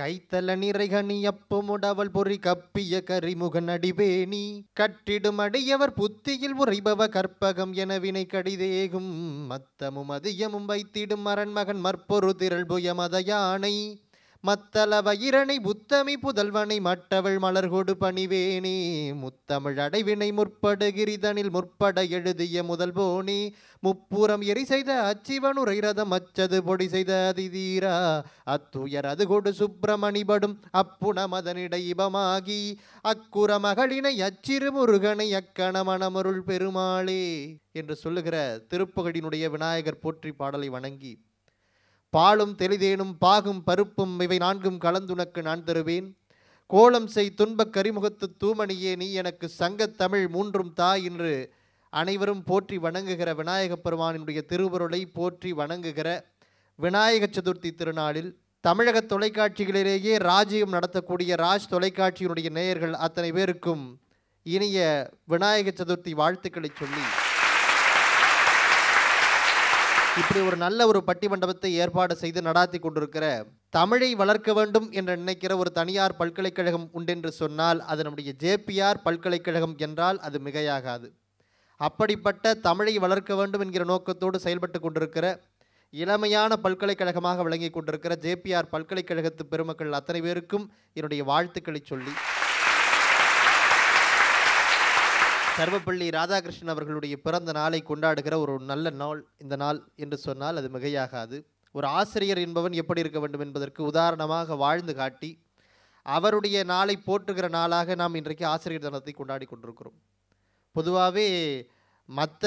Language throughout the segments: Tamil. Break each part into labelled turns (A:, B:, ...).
A: கைத்தல நிறைகணி முடவல் பொறி கப்பிய கரிமுக நடிவேணி அடியவர் புத்தியில் உறைபவ கற்பகம் என வினை கடிதேகும் மத்தமும் அதியமும் வைத்திடும் மரண்மகன் மற்பொரு திரள் புயமத யானை மத்தளவ புத்தமி புதல்வனை மற்றவள் கொடு பணிவேணி முத்தமிழ் அடைவினை முற்படுகிரிதனில் முற்பட எழுதிய முதல் போனி முப்புறம் எரி செய்த அச்சிவனுரை ரதம் அச்சது பொடி செய்த அதிதீரா அத்துயர் அது கொடு சுப்பிரமணிபடும் அப்புண மதனிடை இபமாகி அக்குற மகளினை அச்சிறு முருகனை அக்கண மணமருள் பெருமாளே என்று சொல்லுகிற திருப்பகடியினுடைய விநாயகர் போற்றி பாடலை வணங்கி பாலும் தெளிதேனும் பாகும் பருப்பும் இவை நான்கும் கலந்துனக்கு நான் தருவேன் கோலம் செய் துன்பக் கரிமுகத்து தூமணியே நீ எனக்கு சங்கத்தமிழ் மூன்றும் தா என்று அனைவரும் போற்றி வணங்குகிற விநாயகப் பெருமானினுடைய திருவருளை போற்றி வணங்குகிற விநாயக சதுர்த்தி திருநாளில் தமிழக தொலைக்காட்சிகளிலேயே ராஜ்யம் நடத்தக்கூடிய ராஜ் தொலைக்காட்சியினுடைய நேயர்கள் அத்தனை பேருக்கும் இனிய விநாயக சதுர்த்தி வாழ்த்துக்களை சொல்லி இப்படி ஒரு நல்ல ஒரு பட்டி மண்டபத்தை ஏற்பாடு செய்து நடாத்தி கொண்டிருக்கிற தமிழை வளர்க்க வேண்டும் என்று நினைக்கிற ஒரு தனியார் பல்கலைக்கழகம் உண்டென்று சொன்னால் அது நம்முடைய ஜேபிஆர் பல்கலைக்கழகம் என்றால் அது மிகையாகாது அப்படிப்பட்ட தமிழை வளர்க்க வேண்டும் என்கிற நோக்கத்தோடு செயல்பட்டு கொண்டிருக்கிற இளமையான பல்கலைக்கழகமாக விளங்கி கொண்டிருக்கிற ஜேபிஆர் பல்கலைக்கழகத்து பெருமக்கள் அத்தனை பேருக்கும் என்னுடைய வாழ்த்துக்களை சொல்லி சர்வப்பள்ளி ராதாகிருஷ்ணன் அவர்களுடைய பிறந்த நாளை கொண்டாடுகிற ஒரு நல்ல நாள் இந்த நாள் என்று சொன்னால் அது மிகையாகாது ஒரு ஆசிரியர் என்பவன் எப்படி இருக்க வேண்டும் என்பதற்கு உதாரணமாக வாழ்ந்து காட்டி அவருடைய நாளை போற்றுகிற நாளாக நாம் இன்றைக்கு ஆசிரியர் தினத்தை கொண்டாடி கொண்டிருக்கிறோம் பொதுவாகவே மற்ற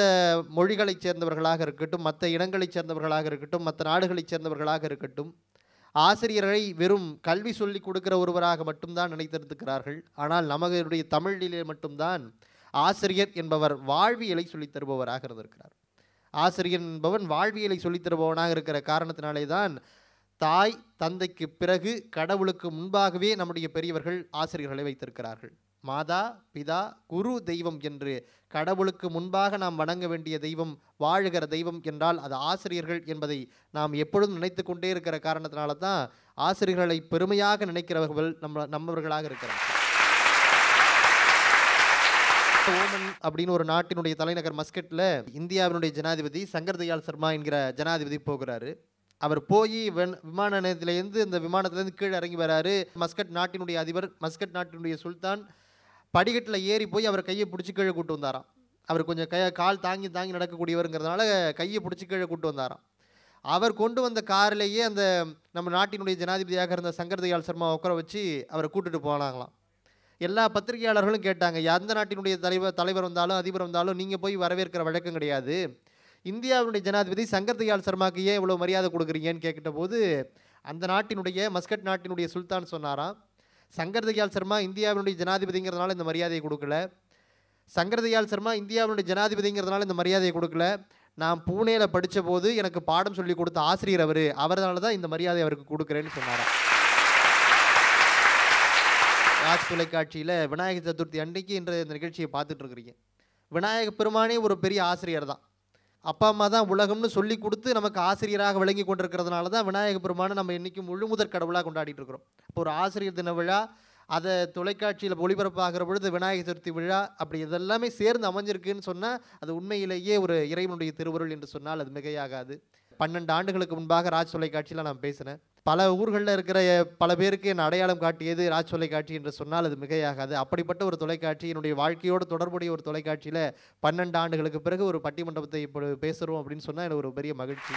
A: மொழிகளைச் சேர்ந்தவர்களாக இருக்கட்டும் மற்ற இனங்களைச் சேர்ந்தவர்களாக இருக்கட்டும் மற்ற நாடுகளைச் சேர்ந்தவர்களாக இருக்கட்டும் ஆசிரியரை வெறும் கல்வி சொல்லிக் கொடுக்கிற ஒருவராக மட்டும்தான் நினைத்திருக்கிறார்கள் ஆனால் நமகளுடைய தமிழிலே மட்டும்தான் ஆசிரியர் என்பவர் வாழ்வியலை சொல்லித் தருபவராக இருந்திருக்கிறார் ஆசிரியர் என்பவன் வாழ்வியலை சொல்லித் தருபவனாக இருக்கிற காரணத்தினாலே தான் தாய் தந்தைக்கு பிறகு கடவுளுக்கு முன்பாகவே நம்முடைய பெரியவர்கள் ஆசிரியர்களை வைத்திருக்கிறார்கள் மாதா பிதா குரு தெய்வம் என்று கடவுளுக்கு முன்பாக நாம் வணங்க வேண்டிய தெய்வம் வாழுகிற தெய்வம் என்றால் அது ஆசிரியர்கள் என்பதை நாம் எப்பொழுதும் நினைத்து கொண்டே இருக்கிற காரணத்தினால தான் ஆசிரியர்களை பெருமையாக நினைக்கிறவர்கள் நம்ம நம்மவர்களாக இருக்கிறார்கள் ஓமன் அப்படின்னு ஒரு நாட்டினுடைய தலைநகர் மஸ்கட்டில் இந்தியாவினுடைய ஜனாதிபதி சங்கர் தயாள் சர்மா என்கிற ஜனாதிபதி போகிறாரு அவர் போய் விமான நிலையத்திலேருந்து இந்த விமானத்திலேருந்து கீழே இறங்கி வராரு மஸ்கட் நாட்டினுடைய அதிபர் மஸ்கட் நாட்டினுடைய சுல்தான் படிக்கட்டில் ஏறி போய் அவர் கையை பிடிச்சி கீழே கூட்டு வந்தாராம் அவர் கொஞ்சம் கையை கால் தாங்கி தாங்கி நடக்கக்கூடியவருங்கிறதுனால கையை பிடிச்சி கீழே கூட்டு வந்தாராம் அவர் கொண்டு வந்த கார்லேயே அந்த நம்ம நாட்டினுடைய ஜனாதிபதியாக இருந்த சங்கர் தயாள் சர்மா உட்கார வச்சு அவரை கூட்டுட்டு போனாங்களாம் எல்லா பத்திரிகையாளர்களும் கேட்டாங்க எந்த நாட்டினுடைய தலைவர் தலைவர் வந்தாலும் அதிபர் வந்தாலும் நீங்கள் போய் வரவேற்கிற வழக்கம் கிடையாது இந்தியாவினுடைய ஜனாதிபதி சங்கர்தயாள் சர்மாக்கு ஏன் இவ்வளோ மரியாதை கொடுக்குறீங்கன்னு கேட்கிட்ட போது அந்த நாட்டினுடைய மஸ்கட் நாட்டினுடைய சுல்தான் சொன்னாராம் சங்கர்தயாள் சர்மா இந்தியாவினுடைய ஜனாதிபதிங்கிறதுனால இந்த மரியாதையை கொடுக்கல சங்கர்தயாள் சர்மா இந்தியாவினுடைய ஜனாதிபதிங்கிறதுனால இந்த மரியாதையை கொடுக்கல நான் பூனேயில் படித்த போது எனக்கு பாடம் சொல்லி கொடுத்த ஆசிரியர் அவர் அவரால் தான் இந்த மரியாதை அவருக்கு கொடுக்குறேன்னு சொன்னாராம் ராஜ் தொலைக்காட்சியில் விநாயகர் சதுர்த்தி அன்றைக்கு இன்ற இந்த நிகழ்ச்சியை பார்த்துட்டு இருக்கிறீங்க விநாயக பெருமானே ஒரு பெரிய ஆசிரியர் தான் அப்பா அம்மா தான் உலகம்னு சொல்லி கொடுத்து நமக்கு ஆசிரியராக விளங்கி கொண்டிருக்கிறதுனால தான் விநாயக பெருமானை நம்ம இன்றைக்கும் முழு முதற் கடவுளாக கொண்டாடிட்டு இருக்கிறோம் இப்போ ஒரு ஆசிரியர் தின விழா அதை தொலைக்காட்சியில் ஒளிபரப்பாகிற பொழுது விநாயகர் சதுர்த்தி விழா அப்படி இதெல்லாமே சேர்ந்து அமைஞ்சிருக்குன்னு சொன்னால் அது உண்மையிலேயே ஒரு இறைவனுடைய திருவருள் என்று சொன்னால் அது மிகையாகாது பன்னெண்டு ஆண்டுகளுக்கு முன்பாக ராஜ் தொலைக்காட்சியில் நான் பேசினேன் பல ஊர்களில் இருக்கிற பல பேருக்கு என் அடையாளம் காட்டியது ராஜ் காட்சி என்று சொன்னால் அது மிகையாகாது அப்படிப்பட்ட ஒரு தொலைக்காட்சி என்னுடைய வாழ்க்கையோடு தொடர்புடைய ஒரு தொலைக்காட்சியில் பன்னெண்டு ஆண்டுகளுக்கு பிறகு ஒரு பட்டிமண்டபத்தை இப்போ பேசுகிறோம் அப்படின்னு சொன்னால் எனக்கு ஒரு பெரிய மகிழ்ச்சி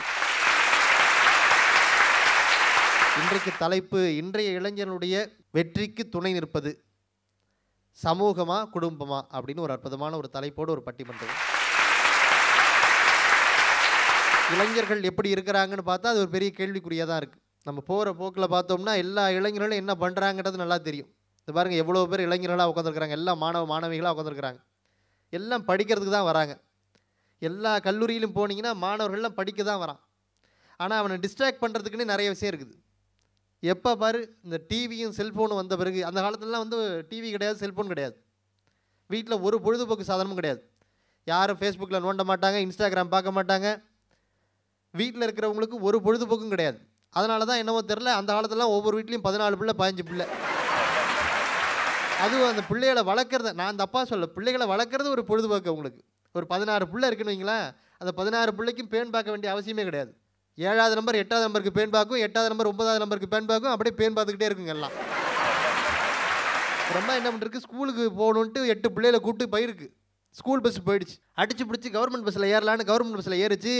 A: இன்றைக்கு தலைப்பு இன்றைய இளைஞனுடைய வெற்றிக்கு துணை நிற்பது சமூகமா குடும்பமா அப்படின்னு ஒரு அற்புதமான ஒரு தலைப்போடு ஒரு பட்டிமன்றம் இளைஞர்கள் எப்படி இருக்கிறாங்கன்னு பார்த்தா அது ஒரு பெரிய கேள்விக்குறியாக தான் இருக்குது நம்ம போகிற போக்கில் பார்த்தோம்னா எல்லா இளைஞர்களும் என்ன பண்ணுறாங்கன்றது நல்லா தெரியும் இந்த பாருங்கள் எவ்வளோ பேர் இளைஞர்களாக உட்காந்துருக்குறாங்க எல்லா மாணவ மாணவிகளாக உட்காந்துருக்குறாங்க எல்லாம் படிக்கிறதுக்கு தான் வராங்க எல்லா கல்லூரியிலும் போனீங்கன்னா மாணவர்கள்லாம் படிக்க தான் வரான் ஆனால் அவனை டிஸ்ட்ராக்ட் பண்ணுறதுக்குன்னு நிறைய விஷயம் இருக்குது எப்போ பாரு இந்த டிவியும் செல்ஃபோனும் வந்த பிறகு அந்த காலத்துலலாம் வந்து டிவி கிடையாது செல்ஃபோன் கிடையாது வீட்டில் ஒரு பொழுதுபோக்கு சாதனமும் கிடையாது யாரும் ஃபேஸ்புக்கில் நோண்ட மாட்டாங்க இன்ஸ்டாகிராம் பார்க்க மாட்டாங்க வீட்டில் இருக்கிறவங்களுக்கு ஒரு பொழுதுபோக்கும் கிடையாது அதனால தான் என்னவோ தெரில அந்த காலத்துலலாம் ஒவ்வொரு வீட்லேயும் பதினாலு பிள்ளை பதினஞ்சு பிள்ளை அதுவும் அந்த பிள்ளைகளை வளர்க்குறத நான் அப்பா சொல்ல பிள்ளைகளை வளர்க்குறது ஒரு பொழுதுபோக்கு உங்களுக்கு ஒரு பதினாறு பிள்ளை இருக்குன்னு வைங்களேன் அந்த பதினாறு பிள்ளைக்கும் பேன் பார்க்க வேண்டிய அவசியமே கிடையாது ஏழாவது நம்பர் எட்டாவது நம்பருக்கு பேன் பார்க்கும் எட்டாவது நம்பர் ஒன்பதாவது நம்பருக்கு பேன் பார்க்கும் அப்படியே பேன் பார்த்துக்கிட்டே இருக்குங்க எல்லாம் ரொம்ப என்ன பண்ணுறதுக்கு ஸ்கூலுக்கு போகணுன்ட்டு எட்டு பிள்ளைகளை கூப்பிட்டு போயிருக்கு ஸ்கூல் பஸ் போயிடுச்சு அடிச்சு பிடிச்சி கவர்மெண்ட் பஸ்ஸில் ஏறலான்னு கவர்மெண்ட் பஸ்ஸில் ஏறிச்சு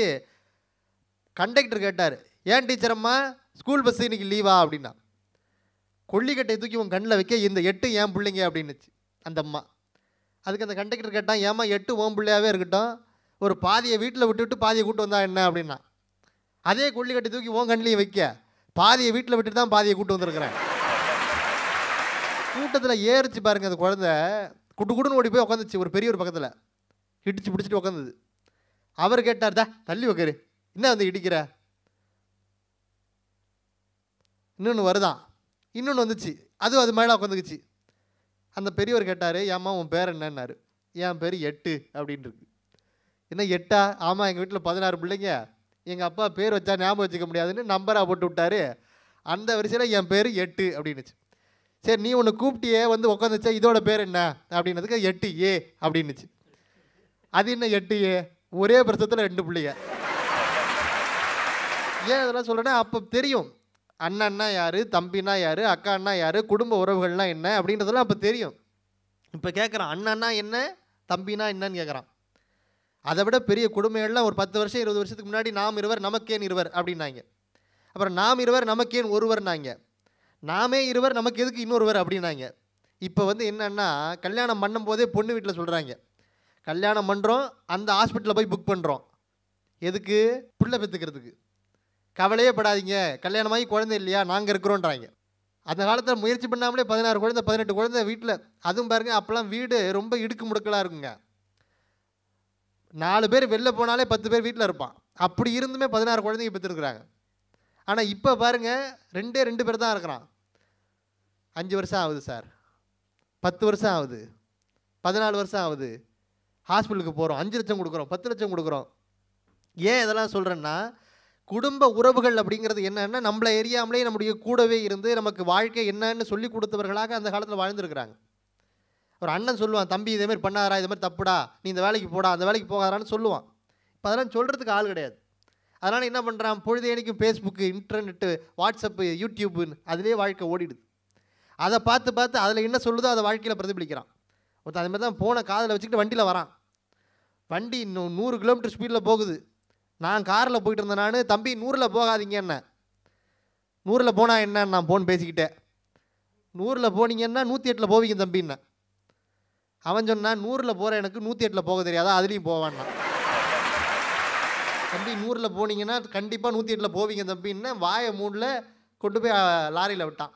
A: கண்டக்டர் கேட்டார் ஏன் டீச்சர் அம்மா ஸ்கூல் பஸ் இன்றைக்கி லீவா அப்படின்னா கொல்லிக்கட்டை தூக்கி உன் கண்ணில் வைக்க இந்த எட்டு ஏன் பிள்ளைங்க அப்படின்னுச்சு அந்த அம்மா அதுக்கு அந்த கண்டக்டர் கேட்டால் ஏமா எட்டு ஓம் பிள்ளையாகவே இருக்கட்டும் ஒரு பாதியை வீட்டில் விட்டுவிட்டு பாதியை கூட்டு வந்தா என்ன அப்படின்னா அதே கொல்லிக்கட்டை தூக்கி ஓன் கண்ணிலையும் வைக்க பாதியை வீட்டில் விட்டுட்டு தான் பாதியை கூட்டு வந்துருக்குறேன் கூட்டத்தில் ஏறிச்சு பாருங்கள் அந்த குழந்த குட்டு குடுன்னு ஓடி போய் உட்காந்துச்சு ஒரு பெரிய ஒரு பக்கத்தில் இடிச்சு பிடிச்சிட்டு உட்காந்துது அவர் கேட்டார் தள்ளி வைக்கிறேன் என்ன வந்து இடிக்கிற இன்னொன்று வருதான் இன்னொன்று வந்துச்சு அதுவும் அது மேலே உட்காந்துக்குச்சு அந்த பெரியவர் கேட்டார் ஏம்மா உன் பேர் என்னன்னாரு என் பேர் எட்டு அப்படின்ட்டுருக்கு என்ன எட்டா ஆமாம் எங்கள் வீட்டில் பதினாறு பிள்ளைங்க எங்கள் அப்பா பேர் வச்சா ஞாபகம் வச்சுக்க முடியாதுன்னு நம்பராக போட்டு விட்டாரு அந்த வரிசையில் என் பேர் எட்டு அப்படின்னுச்சு சரி நீ ஒன்று கூப்பிட்டியே வந்து உட்காந்துச்சா இதோட பேர் என்ன அப்படின்னதுக்கு எட்டு ஏ அப்படின்னுச்சு அது என்ன எட்டு ஏ ஒரே பிரச்சத்தில் ரெண்டு பிள்ளைங்க ஏன் இதெல்லாம் சொல்கிறேன்னா அப்போ தெரியும் அண்ணன்னா யார் தம்பினா யார் அக்கான்னா யார் குடும்ப உறவுகள்லாம் என்ன அப்படின்றதெல்லாம் அப்போ தெரியும் இப்போ கேட்குறான் அண்ணன்னா என்ன தம்பினா என்னன்னு கேட்குறான் அதை விட பெரிய கொடுமைகள்லாம் ஒரு பத்து வருஷம் இருபது வருஷத்துக்கு முன்னாடி நாம் இருவர் நமக்கேன் இருவர் அப்படின்னாங்க அப்புறம் நாம் இருவர் நமக்கேன் ஒருவர்னாங்க நாமே இருவர் நமக்கு எதுக்கு இன்னொருவர் அப்படின்னாங்க இப்போ வந்து என்னென்னா கல்யாணம் பண்ணும் போதே பொண்ணு வீட்டில் சொல்கிறாங்க கல்யாணம் பண்ணுறோம் அந்த ஹாஸ்பிட்டலில் போய் புக் பண்ணுறோம் எதுக்கு பிள்ளை பெற்றுக்கிறதுக்கு கவலையே படாதீங்க கல்யாணமாகி குழந்தை இல்லையா நாங்கள் இருக்கிறோன்றாங்க அந்த காலத்தில் முயற்சி பண்ணாமலே பதினாறு குழந்தை பதினெட்டு குழந்தை வீட்டில் அதுவும் பாருங்கள் அப்போல்லாம் வீடு ரொம்ப இடுக்கு முடுக்கலாக இருக்குங்க நாலு பேர் வெளில போனாலே பத்து பேர் வீட்டில் இருப்பான் அப்படி இருந்துமே பதினாறு குழந்தைங்க பெற்றுருக்குறாங்க ஆனால் இப்போ பாருங்கள் ரெண்டே ரெண்டு பேர் தான் இருக்கிறான் அஞ்சு வருஷம் ஆகுது சார் பத்து வருஷம் ஆகுது பதினாலு வருஷம் ஆகுது ஹாஸ்பிட்டலுக்கு போகிறோம் அஞ்சு லட்சம் கொடுக்குறோம் பத்து லட்சம் கொடுக்குறோம் ஏன் இதெல்லாம் சொல்கிறேன்னா குடும்ப உறவுகள் அப்படிங்கிறது என்னென்னா நம்மளை எரியாமலே நம்முடைய கூடவே இருந்து நமக்கு வாழ்க்கை என்னன்னு சொல்லி கொடுத்தவர்களாக அந்த காலத்தில் வாழ்ந்துருக்கிறாங்க ஒரு அண்ணன் சொல்லுவான் தம்பி இதேமாதிரி பண்ணாதரா இதே மாதிரி தப்புடா நீ இந்த வேலைக்கு போடா அந்த வேலைக்கு போகாதான்னு சொல்லுவான் இப்போ அதெல்லாம் சொல்கிறதுக்கு ஆள் கிடையாது அதனால் என்ன பண்ணுறான் பொழுதேனைக்கும் ஃபேஸ்புக்கு இன்டர்நெட்டு வாட்ஸ்அப்பு யூடியூப்புன்னு அதிலே வாழ்க்கை ஓடிடுது அதை பார்த்து பார்த்து அதில் என்ன சொல்லுதோ அதை வாழ்க்கையில் பிரதிபலிக்கிறான் ஒருத்தன் அதே மாதிரி தான் போன காதில் வச்சுக்கிட்டு வண்டியில் வரான் வண்டி இன்னும் நூறு கிலோமீட்டர் ஸ்பீடில் போகுது நான் காரில் போயிட்டு இருந்தேன் நான் தம்பி நூறில் போகாதீங்க என்ன நூறில் போனால் என்ன நான் போன் பேசிக்கிட்டேன் நூறில் போனீங்கன்னா நூற்றி எட்டில் போவீங்க தம்பின்னு அவன் சொன்னா நூறில் போகிற எனக்கு நூற்றி எட்டில் போக தெரியாதா அதுலேயும் போவான் தம்பி நூறில் போனீங்கன்னா கண்டிப்பாக நூற்றி எட்டில் போவீங்க தம்பின்னு வாயை மூடில் கொண்டு போய் லாரியில் விட்டான்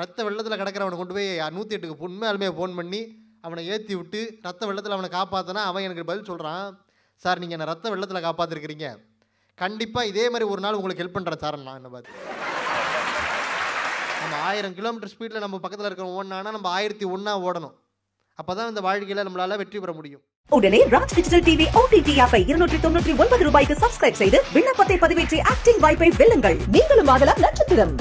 A: ரத்த வெள்ளத்தில் கிடக்கிறவனை கொண்டு போய் நூற்றி எட்டுக்கு உண்மையாலுமே ஃபோன் பண்ணி அவனை ஏற்றி விட்டு ரத்த வெள்ளத்தில் அவனை காப்பாற்றினா அவன் எனக்கு பதில் சொல்கிறான் சார் நீங்கள் என்ன ரத்த வெள்ளத்தில் காப்பாற்றிருக்கிறீங்க கண்டிப்பாக இதே மாதிரி ஒரு நாள் உங்களுக்கு ஹெல்ப் பண்ணுறேன் சார் நான் என்ன பார்த்து நம்ம ஆயிரம் கிலோமீட்டர் ஸ்பீடில் நம்ம பக்கத்தில் இருக்கிற ஒன்றானா நம்ம ஆயிரத்தி ஒன்றா ஓடணும் அப்போ தான் இந்த வாழ்க்கையில் நம்மளால் வெற்றி பெற முடியும் உடனே ராஜ் டிஜிட்டல் டிவி ஓடிடி ஆப்பை இருநூற்றி தொண்ணூற்றி ஒன்பது ரூபாய்க்கு சப்ஸ்கிரைப் செய்து விண்ணப்பத்தை பதிவேற்றி ஆக்டிங் வாய்ப்பை வெல்லுங்கள் நீங்களும் ஆகலாம் நட்சத்திரம்